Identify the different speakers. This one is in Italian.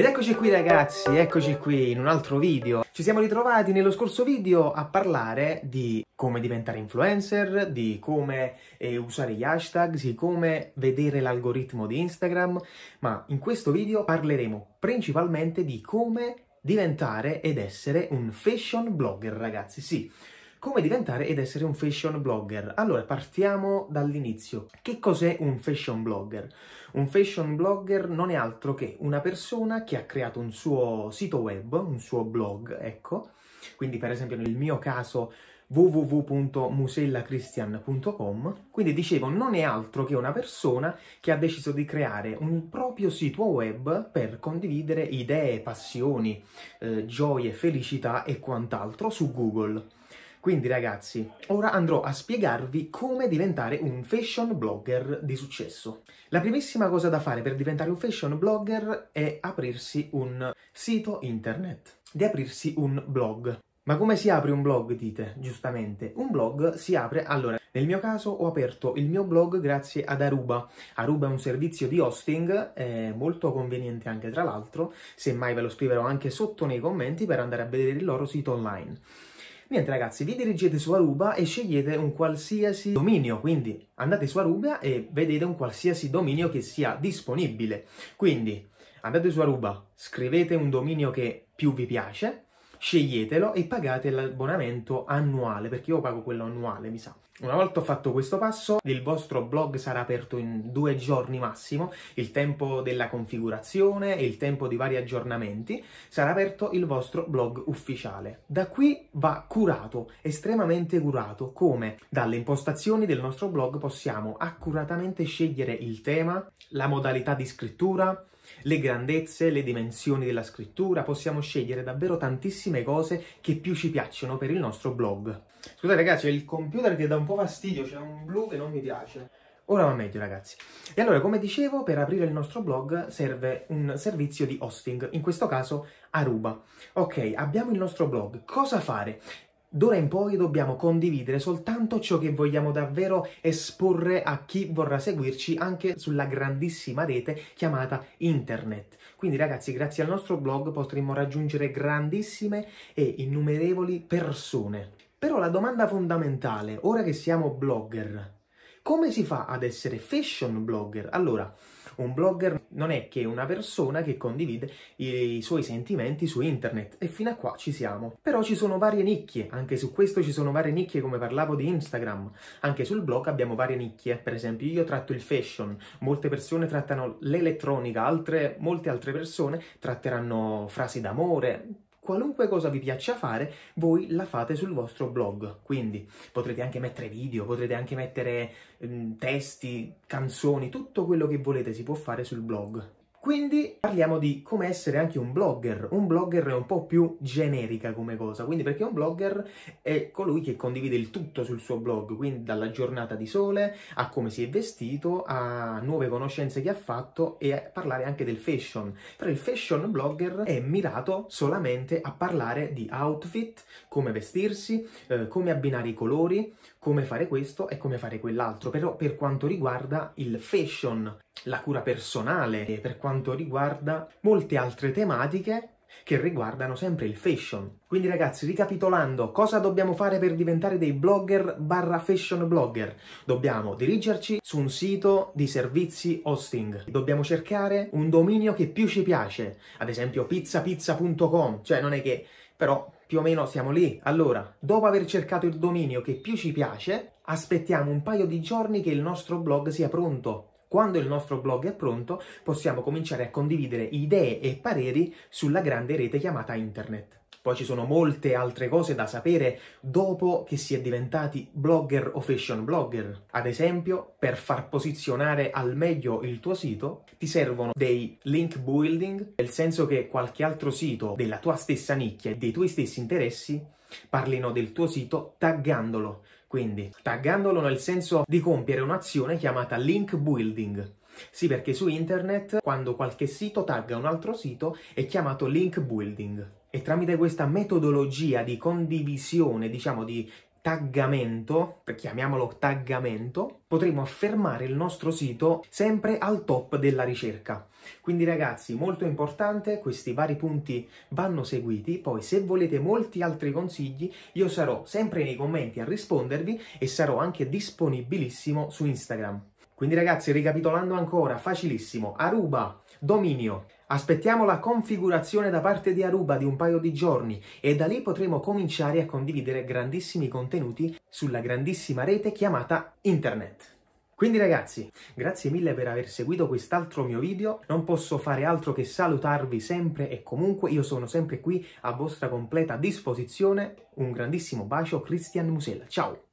Speaker 1: Ed eccoci qui ragazzi, eccoci qui in un altro video. Ci siamo ritrovati nello scorso video a parlare di come diventare influencer, di come eh, usare gli hashtag, di come vedere l'algoritmo di Instagram, ma in questo video parleremo principalmente di come diventare ed essere un fashion blogger ragazzi, sì come diventare ed essere un fashion blogger. Allora, partiamo dall'inizio. Che cos'è un fashion blogger? Un fashion blogger non è altro che una persona che ha creato un suo sito web, un suo blog, ecco. Quindi, per esempio, nel mio caso www.musellacristian.com. Quindi dicevo, non è altro che una persona che ha deciso di creare un proprio sito web per condividere idee, passioni, eh, gioie, felicità e quant'altro su Google. Quindi ragazzi, ora andrò a spiegarvi come diventare un fashion blogger di successo. La primissima cosa da fare per diventare un fashion blogger è aprirsi un sito internet, di aprirsi un blog. Ma come si apre un blog, dite, giustamente? Un blog si apre, allora, nel mio caso ho aperto il mio blog grazie ad Aruba. Aruba è un servizio di hosting, eh, molto conveniente anche tra l'altro, semmai ve lo scriverò anche sotto nei commenti per andare a vedere il loro sito online. Niente ragazzi, vi dirigete su Aruba e scegliete un qualsiasi dominio, quindi andate su Aruba e vedete un qualsiasi dominio che sia disponibile. Quindi andate su Aruba, scrivete un dominio che più vi piace, sceglietelo e pagate l'abbonamento annuale, perché io pago quello annuale, mi sa. Una volta fatto questo passo, il vostro blog sarà aperto in due giorni massimo, il tempo della configurazione e il tempo di vari aggiornamenti, sarà aperto il vostro blog ufficiale. Da qui va curato, estremamente curato, come dalle impostazioni del nostro blog possiamo accuratamente scegliere il tema, la modalità di scrittura, le grandezze, le dimensioni della scrittura, possiamo scegliere davvero tantissime cose che più ci piacciono per il nostro blog. Scusate ragazzi, il computer ti dà un po' fastidio, c'è un blu che non mi piace. Ora va meglio ragazzi. E allora, come dicevo, per aprire il nostro blog serve un servizio di hosting, in questo caso Aruba. Ok, abbiamo il nostro blog, cosa fare? D'ora in poi dobbiamo condividere soltanto ciò che vogliamo davvero esporre a chi vorrà seguirci anche sulla grandissima rete chiamata internet. Quindi ragazzi, grazie al nostro blog potremo raggiungere grandissime e innumerevoli persone. Però la domanda fondamentale, ora che siamo blogger, come si fa ad essere fashion blogger? Allora, un blogger non è che una persona che condivide i suoi sentimenti su internet e fino a qua ci siamo. Però ci sono varie nicchie, anche su questo ci sono varie nicchie come parlavo di Instagram, anche sul blog abbiamo varie nicchie, per esempio io tratto il fashion, molte persone trattano l'elettronica, altre, molte altre persone tratteranno frasi d'amore, qualunque cosa vi piaccia fare, voi la fate sul vostro blog. Quindi potrete anche mettere video, potrete anche mettere um, testi, canzoni, tutto quello che volete si può fare sul blog. Quindi parliamo di come essere anche un blogger. Un blogger è un po' più generica come cosa, quindi perché un blogger è colui che condivide il tutto sul suo blog, quindi dalla giornata di sole a come si è vestito, a nuove conoscenze che ha fatto e a parlare anche del fashion. Però il fashion blogger è mirato solamente a parlare di outfit, come vestirsi, eh, come abbinare i colori, come fare questo e come fare quell'altro, però per quanto riguarda il fashion la cura personale e per quanto riguarda molte altre tematiche che riguardano sempre il fashion. Quindi ragazzi, ricapitolando, cosa dobbiamo fare per diventare dei blogger barra fashion blogger? Dobbiamo dirigerci su un sito di servizi hosting, dobbiamo cercare un dominio che più ci piace, ad esempio pizzapizza.com, cioè non è che però più o meno siamo lì. Allora, dopo aver cercato il dominio che più ci piace, aspettiamo un paio di giorni che il nostro blog sia pronto quando il nostro blog è pronto, possiamo cominciare a condividere idee e pareri sulla grande rete chiamata Internet. Poi ci sono molte altre cose da sapere dopo che si è diventati blogger o fashion blogger. Ad esempio, per far posizionare al meglio il tuo sito, ti servono dei link building, nel senso che qualche altro sito della tua stessa nicchia e dei tuoi stessi interessi parlino del tuo sito taggandolo. Quindi taggandolo nel senso di compiere un'azione chiamata link building. Sì, perché su internet, quando qualche sito tagga un altro sito, è chiamato link building. E tramite questa metodologia di condivisione, diciamo di taggamento, chiamiamolo taggamento, potremo affermare il nostro sito sempre al top della ricerca. Quindi ragazzi, molto importante, questi vari punti vanno seguiti, poi se volete molti altri consigli io sarò sempre nei commenti a rispondervi e sarò anche disponibilissimo su Instagram. Quindi ragazzi, ricapitolando ancora, facilissimo, Aruba, dominio, aspettiamo la configurazione da parte di Aruba di un paio di giorni e da lì potremo cominciare a condividere grandissimi contenuti sulla grandissima rete chiamata Internet. Quindi ragazzi, grazie mille per aver seguito quest'altro mio video, non posso fare altro che salutarvi sempre e comunque io sono sempre qui a vostra completa disposizione, un grandissimo bacio, Christian Musella, ciao!